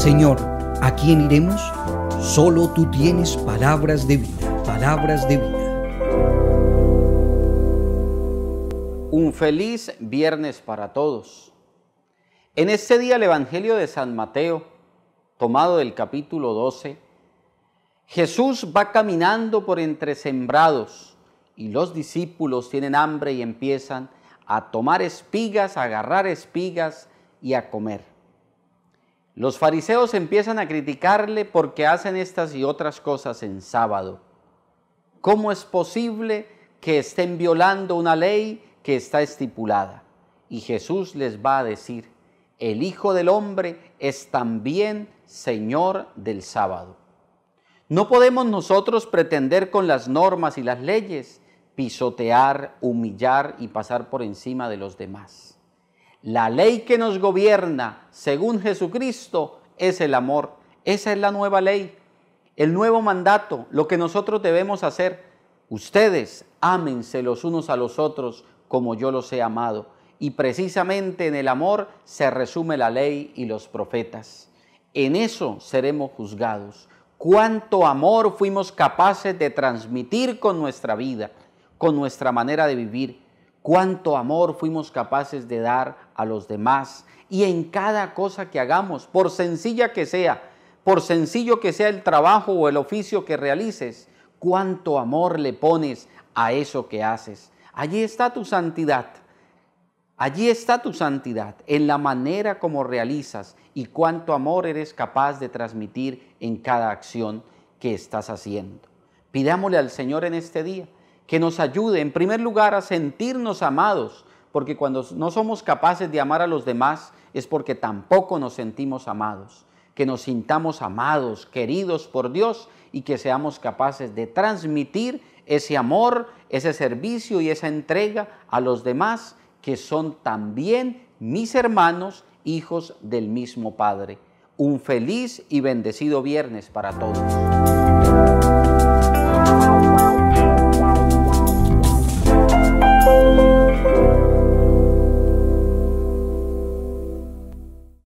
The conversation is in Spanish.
Señor, ¿a quién iremos? Solo tú tienes palabras de vida, palabras de vida. Un feliz viernes para todos. En este día el Evangelio de San Mateo, tomado del capítulo 12, Jesús va caminando por entre sembrados y los discípulos tienen hambre y empiezan a tomar espigas, a agarrar espigas y a comer. Los fariseos empiezan a criticarle porque hacen estas y otras cosas en sábado. ¿Cómo es posible que estén violando una ley que está estipulada? Y Jesús les va a decir, el Hijo del Hombre es también Señor del sábado. No podemos nosotros pretender con las normas y las leyes pisotear, humillar y pasar por encima de los demás. La ley que nos gobierna, según Jesucristo, es el amor. Esa es la nueva ley, el nuevo mandato, lo que nosotros debemos hacer. Ustedes ámense los unos a los otros como yo los he amado. Y precisamente en el amor se resume la ley y los profetas. En eso seremos juzgados. Cuánto amor fuimos capaces de transmitir con nuestra vida, con nuestra manera de vivir cuánto amor fuimos capaces de dar a los demás y en cada cosa que hagamos, por sencilla que sea, por sencillo que sea el trabajo o el oficio que realices, cuánto amor le pones a eso que haces. Allí está tu santidad. Allí está tu santidad, en la manera como realizas y cuánto amor eres capaz de transmitir en cada acción que estás haciendo. Pidámosle al Señor en este día que nos ayude en primer lugar a sentirnos amados, porque cuando no somos capaces de amar a los demás es porque tampoco nos sentimos amados, que nos sintamos amados, queridos por Dios y que seamos capaces de transmitir ese amor, ese servicio y esa entrega a los demás que son también mis hermanos, hijos del mismo Padre. Un feliz y bendecido viernes para todos.